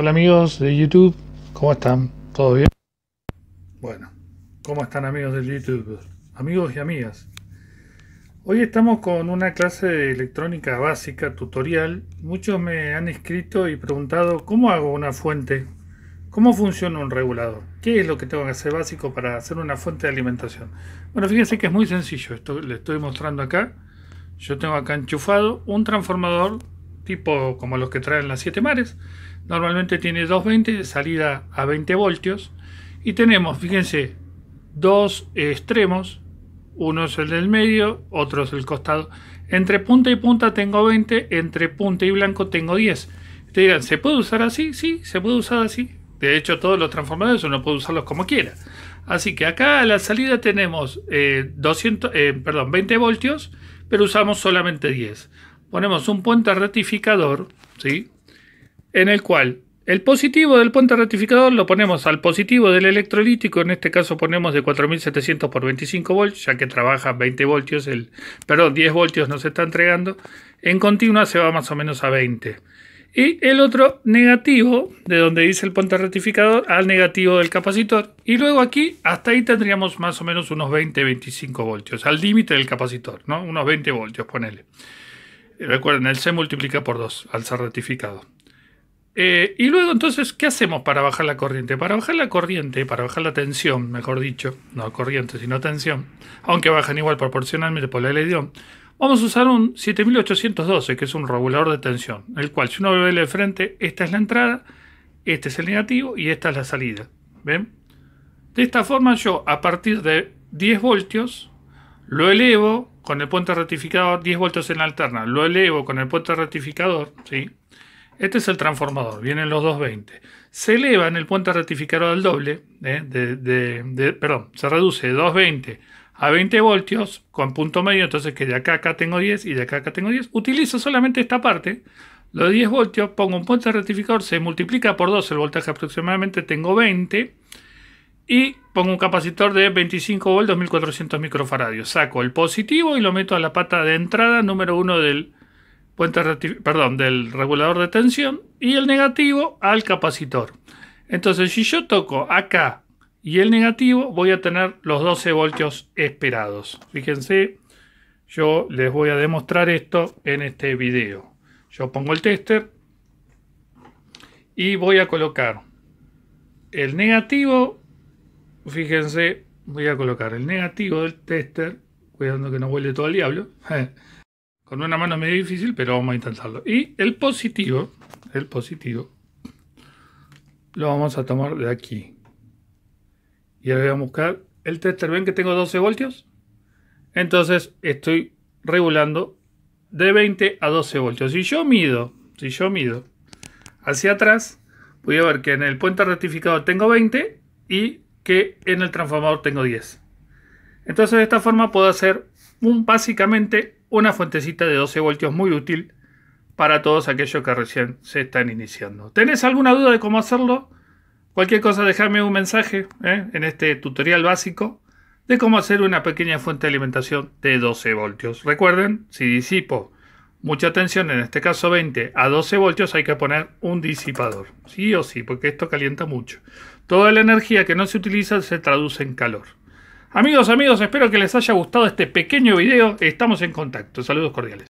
Hola amigos de YouTube, ¿cómo están? ¿Todo bien? Bueno, ¿cómo están amigos de YouTube? Amigos y amigas. Hoy estamos con una clase de electrónica básica, tutorial. Muchos me han escrito y preguntado cómo hago una fuente, cómo funciona un regulador, qué es lo que tengo que hacer básico para hacer una fuente de alimentación. Bueno, fíjense que es muy sencillo, esto le estoy mostrando acá. Yo tengo acá enchufado un transformador tipo como los que traen las 7 mares. Normalmente tiene 220 salida a 20 voltios. Y tenemos, fíjense, dos extremos. Uno es el del medio, otro es el costado. Entre punta y punta tengo 20, entre punta y blanco tengo 10. Te dirán, ¿se puede usar así? Sí, se puede usar así. De hecho, todos los transformadores uno puede usarlos como quiera. Así que acá a la salida tenemos eh, eh, perdón, 20 voltios, pero usamos solamente 10 ponemos un puente rectificador, ¿sí? En el cual el positivo del puente rectificador lo ponemos al positivo del electrolítico, en este caso ponemos de 4700 por 25 volts, ya que trabaja 20 voltios, el, perdón, 10 voltios nos está entregando, en continua se va más o menos a 20. Y el otro negativo, de donde dice el puente rectificador, al negativo del capacitor. Y luego aquí, hasta ahí tendríamos más o menos unos 20-25 voltios, al límite del capacitor, ¿no? Unos 20 voltios, ponele. Eh, recuerden, el C multiplica por 2 al ser ratificado. Eh, y luego entonces, ¿qué hacemos para bajar la corriente? Para bajar la corriente, para bajar la tensión, mejor dicho, no corriente, sino tensión, aunque bajan igual proporcionalmente por la ley vamos a usar un 7812, que es un regulador de tensión, el cual si uno ve de frente, esta es la entrada, este es el negativo y esta es la salida. ¿Ven? De esta forma yo, a partir de 10 voltios, lo elevo con el puente rectificador, 10 voltios en la alterna, lo elevo con el puente rectificador, Este es el transformador, vienen los 220. Se eleva en el puente rectificador al doble, ¿eh? de, perdón, se reduce de 220 a 20 voltios con punto medio, entonces que de acá a acá tengo 10 y de acá a acá tengo 10. Utilizo solamente esta parte, los 10 voltios, pongo un puente rectificador, se multiplica por 2 el voltaje aproximadamente, tengo 20 y pongo un capacitor de 25 volts 2400 microfaradios. Saco el positivo y lo meto a la pata de entrada número 1 del puente perdón, del regulador de tensión y el negativo al capacitor. Entonces, si yo toco acá y el negativo, voy a tener los 12 voltios esperados. Fíjense, yo les voy a demostrar esto en este video. Yo pongo el tester y voy a colocar el negativo Fíjense, voy a colocar el negativo del tester, cuidando que no huele todo el diablo. Eh, con una mano es medio difícil, pero vamos a intentarlo. Y el positivo, el positivo, lo vamos a tomar de aquí. Y ahora voy a buscar el tester. ¿Ven que tengo 12 voltios? Entonces estoy regulando de 20 a 12 voltios. Si yo mido, si yo mido hacia atrás, voy a ver que en el puente rectificado tengo 20 y que en el transformador tengo 10. Entonces de esta forma puedo hacer básicamente una fuentecita de 12 voltios muy útil para todos aquellos que recién se están iniciando. ¿Tenés alguna duda de cómo hacerlo? Cualquier cosa dejame un mensaje ¿eh? en este tutorial básico de cómo hacer una pequeña fuente de alimentación de 12 voltios. Recuerden, si disipo mucha atención, en este caso 20 a 12 voltios, hay que poner un disipador. Sí o sí, porque esto calienta mucho. Toda la energía que no se utiliza se traduce en calor. Amigos, amigos, espero que les haya gustado este pequeño video. Estamos en contacto. Saludos cordiales.